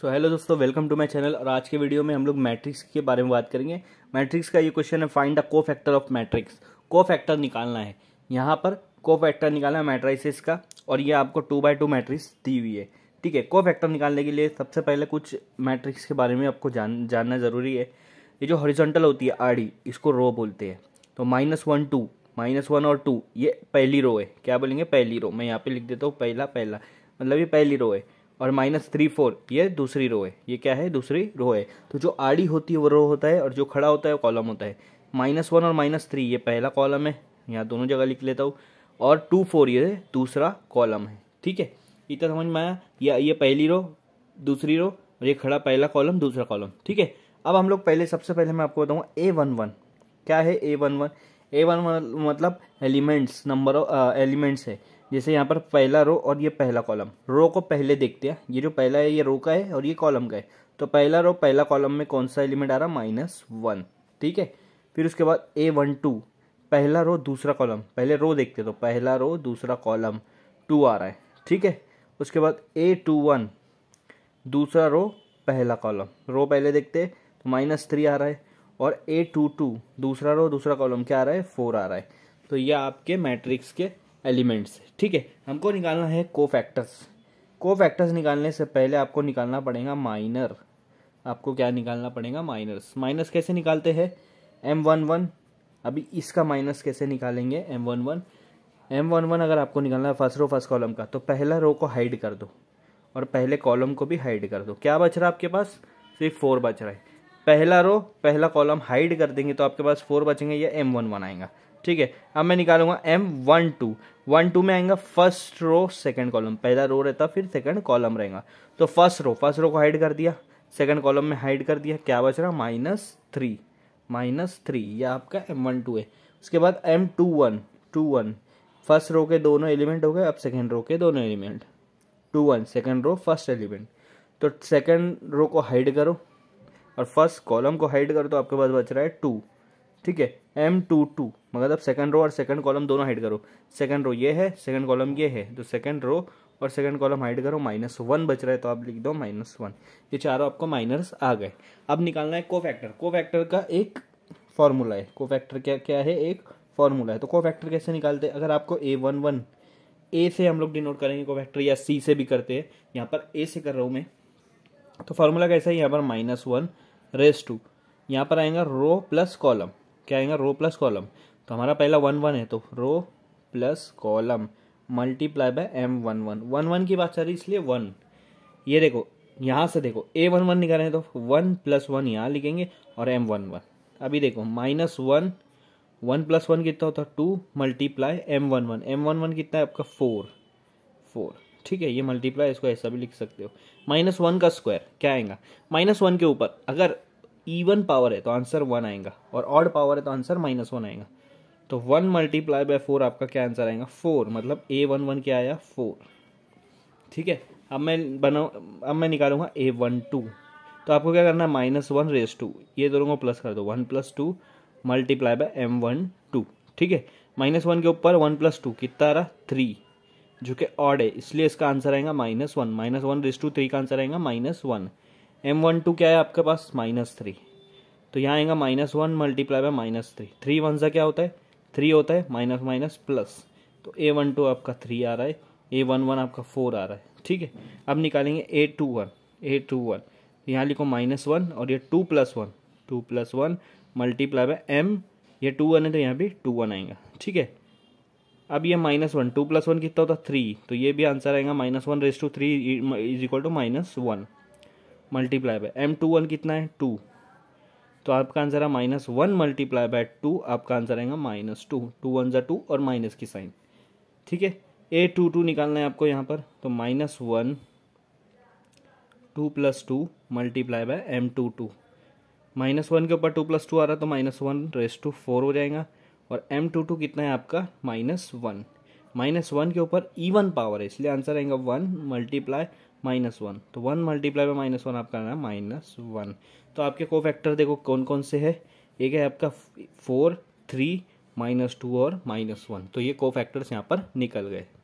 सो hello दोस्तों welcome to my channel और आज के वीडियो में हम लोग मैट्रिक्स के बारे में बात करेंगे मैट्रिक्स का ये क्वेश्चन है find the cofactor of matrix cofactor निकालना है यहाँ पर को फैक्टर निकालना है मैट्राइसिस का और ये आपको टू बाय टू मैट्रिक्स दी हुई है ठीक है को फैक्टर निकालने के लिए सबसे पहले कुछ मैट्रिक्स के बारे में आपको जान जानना ज़रूरी है ये जो हॉरिजॉन्टल होती है आड़ी इसको रो बोलते हैं तो minus one two minus one और टू ये पहली रो है क्या बोलेंगे पहली रो मैं यहाँ पर लिख देता हूँ पहला पहला मतलब ये पहली रो है और माइनस थ्री फोर ये दूसरी रो है ये क्या है दूसरी रो है तो जो आड़ी होती है वो रो होता है और जो खड़ा होता है वो कॉलम होता है माइनस वन और माइनस थ्री ये पहला कॉलम है यहाँ दोनों जगह लिख लेता हूँ और टू फोर ये दूसरा कॉलम है ठीक है इतना समझ में आया ये पहली रो दूसरी रो और ये खड़ा पहला कॉलम दूसरा कॉलम ठीक है अब हम लोग पहले सबसे पहले मैं आपको बताऊँ ए वन वन क्या है A one one A one मतलब एलिमेंट्स नंबर ऑफ एलिमेंट्स है जैसे यहाँ पर पहला रो और ये पहला कॉलम रो को पहले देखते हैं ये जो पहला है ये रो का है और ये कॉलम का है तो पहला रो पहला कॉलम में कौन सा एलिमेंट आ रहा माइनस वन ठीक है फिर उसके बाद ए वन टू पहला रो दूसरा कॉलम पहले रो देखते तो पहला रो दूसरा कॉलम टू आ रहा है ठीक है उसके बाद ए टू वन दूसरा रो पहला कॉलम रो पहले देखते तो माइनस थ्री आ रहा है और ए टू टू दूसरा रो दूसरा कॉलम क्या आ रहा है फोर आ रहा है तो यह आपके मैट्रिक्स के एलिमेंट्स ठीक है हमको निकालना है को फैक्टर्स को फैक्टर्स निकालने से पहले आपको निकालना पड़ेगा माइनर आपको क्या निकालना पड़ेगा माइनस माइनस कैसे निकालते हैं एम वन वन अभी इसका माइनस कैसे निकालेंगे M one one M one one अगर आपको निकालना है फर्स्ट रो फर्स्ट कॉलम का तो पहला रो को हाइड कर दो और पहले कॉलम को भी हाइड कर दो क्या बच रहा है आपके पास सिर्फ फोर बच रहा है पहला रो पहला कॉलम हाइड कर देंगे तो आपके पास फोर बचेंगे या एम वन वन आएगा ठीक है अब मैं निकालूंगा M one two one two में आएगा फर्स्ट रो सेकंड कॉलम पहला रो रहता फिर सेकंड कॉलम रहेगा तो फर्स्ट रो फर्स्ट रो को हाइड कर दिया सेकंड कॉलम में हाइड कर दिया क्या बच रहा माइनस थ्री माइनस थ्री यह आपका एम वन टू है उसके बाद M two one two one first row के दोनों एलिमेंट हो गए अब सेकेंड रो के दोनों element two one second row first element तो सेकेंड रो को हाइड करो और फर्स्ट कॉलम को हाइड करो तो आपके पास बच रहा है टू ठीक है एम टू टू मतलब सेकंड रो और सेकंड कॉलम दोनों हाइड करो सेकंड रो ये है सेकंड कॉलम ये है तो सेकंड रो और सेकंड कॉलम हाइड करो माइनस वन बच रहा है तो आप लिख दो माइनस वन ये चारों आपको माइनस आ गए अब निकालना है को फैक्टर को फैक्टर का एक फॉर्मूला है को फैक्टर क्या क्या है एक फॉर्मूला है तो को फैक्टर कैसे निकालते हैं अगर आपको ए वन वन ए से हम लोग डिनोट करेंगे को फैक्टर या सी से भी करते हैं यहाँ पर ए से कर रहा हूँ मैं तो फार्मूला कैसा है यहाँ पर माइनस वन रेस टू यहाँ पर आएगा रो प्लस कॉलम क्या आएगा रो प्लस कॉलम तो हमारा पहला वन वन है तो row plus column multiply by M one one one one की बात चल रही इसलिए वन ये देखो यहाँ से देखो ए वन वन निकाले तो वन प्लस वन यहाँ लिखेंगे और एम वन वन अभी देखो minus one one plus one कितना होता है two multiply M one one M one one कितना है आपका फोर फोर ठीक है ये मल्टीप्लाई इसको ऐसा भी लिख सकते हो माइनस वन का स्क्वायर क्या आएगा माइनस वन के ऊपर अगर ईवन पावर है तो आंसर वन आएगा और ऑड पावर है तो आंसर माइनस वन आएगा तो वन मल्टीप्लाई बाय फोर आपका क्या आंसर आएगा फोर मतलब ए वन वन क्या आया फोर ठीक है अब मैं बनाऊ अब मैं निकालूंगा ए वन टू तो आपको क्या करना है माइनस वन रेस टू ये दोनों को प्लस कर दो one plus two multiply by M one two ठीक है माइनस वन के ऊपर वन प्लस टू कितना आ रहा थ्री जो कि ऑड है इसलिए इसका आंसर आएगा minus one minus one raise to three का आंसर आएगा minus one M one two क्या है आपके पास माइनस थ्री तो यहाँ आएगा minus one multiply by minus three three one सा क्या होता है थ्री होता है माइनस माइनस प्लस तो ए वन टू आपका थ्री आ रहा है ए वन वन आपका फोर आ रहा है ठीक है अब निकालेंगे A two one A two one यहाँ लिखो माइनस वन और ये two plus one two plus one multiply by M ये टू वन है तो यहाँ भी टू वन आएगा ठीक है अब ये minus one two plus one कितना होता थ्री तो ये भी आंसर आएगा minus one raise to three is equal to minus one multiply by M two one कितना है टू तो आपका आंसर है minus one multiply by two आपका आंसर आएगा माइनस टू टू वन ज़ा टू और माइनस की साइन ठीक है ए टू टू निकालना है आपको यहाँ पर तो minus one two plus two multiply by M two two minus one के ऊपर टू प्लस टू आ रहा है तो minus one raise to four हो जाएगा और एम टू टू कितना है आपका माइनस वन माइनस वन के ऊपर वन पावर है इसलिए आंसर आएगा वन मल्टीप्लाई माइनस वन तो वन मल्टीप्लाई में माइनस वन आपका आना माइनस वन तो आपके को फैक्टर देखो कौन कौन से है एक है आपका फोर थ्री माइनस टू और माइनस वन तो ये को फैक्टर्स यहाँ पर निकल गए